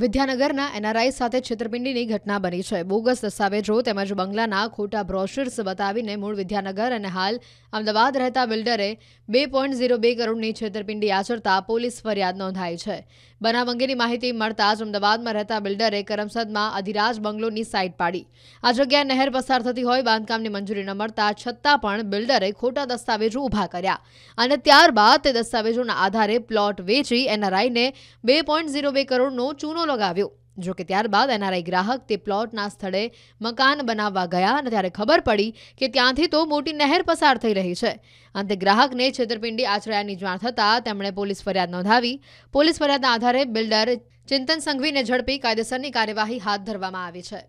વિદ્યાનગરના NRI સાથે છેતરપિંડીની ઘટના બની છે બોગસ દસ્તાવેજો તેમજ બંગલાના ખોટા બ્રોશર્સ બતાવીને મૂળ વિદ્યાનગર અને હાલ અમદાવાદ રહેતા બિલ્ડરે બે પોઈન્ટ ઝીરો બે કરોડની છેતરપિંડી આચરતા પોલીસ ફરિયાદ નોંધાઈ છે બનાવ અંગેની માહિતી મળતા જ અમદાવાદમાં રહેતા બિલ્ડરે કરમસદમાં અધિરાજ બંગલોની સાઇટ પાડી આ જગ્યાએ નહેર પસાર થતી હોય બાંધકામની મંજૂરી ન મળતા છતાં પણ બિલ્ડરે ખોટા દસ્તાવેજો ઊભા કર્યા અને ત્યારબાદ તે દસ્તાવેજોના આધારે પ્લોટ વેચી એનઆરઆઈને બે પોઈન્ટ ઝીરો બે કરોડનો ચૂનો લગાવ્યો જો ત્યારબાદ એનઆરઆઈ ગ્રાહક તે પ્લોટના સ્થળે મકાન બનાવવા ગયા અને ત્યારે ખબર પડી કે ત્યાંથી તો મોટી નહેર પસાર થઈ રહી છે અંતે ગ્રાહકને છેતરપિંડી આચરાયાની જાણ થતાં તેમણે પોલીસ ફરિયાદ નોંધાવી પોલીસ ફરિયાદના આધારે બિલ્ડર ચિંતન સંઘવીને ઝડપી કાયદેસરની કાર્યવાહી હાથ ધરવામાં આવી છે